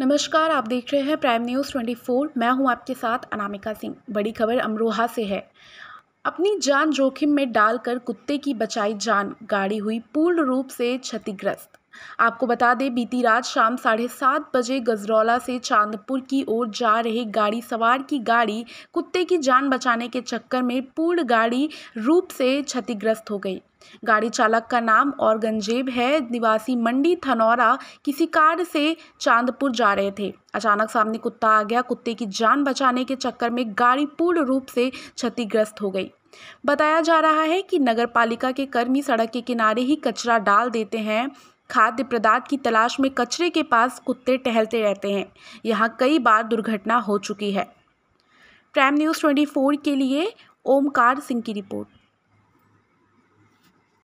नमस्कार आप देख रहे हैं प्राइम न्यूज़ 24 मैं हूं आपके साथ अनामिका सिंह बड़ी खबर अमरोहा से है अपनी जान जोखिम में डालकर कुत्ते की बचाई जान गाड़ी हुई पूर्ण रूप से क्षतिग्रस्त आपको बता दें बीती रात शाम साढ़े सात बजे गजरौला से चांदपुर की ओर जा रहे गाड़ी सवार की गाड़ी कुत्ते की जान बचाने के चक्कर में पूर्ण गाड़ी रूप से क्षतिग्रस्त हो गई गाड़ी चालक का नाम और गंजेब है निवासी मंडी थनौरा किसी कार से चांदपुर जा रहे थे अचानक सामने कुत्ता आ गया कुत्ते की जान बचाने के चक्कर में गाड़ी पूर्ण रूप से क्षतिग्रस्त हो गई बताया जा रहा है कि नगर पालिका के कर्मी सड़क के किनारे ही कचरा डाल देते हैं खाद्य पदार्थ की तलाश में कचरे के पास कुत्ते टहलते रहते हैं यहाँ कई बार दुर्घटना हो चुकी है प्राइम न्यूज़ ट्वेंटी फोर के लिए ओमकार सिंह की रिपोर्ट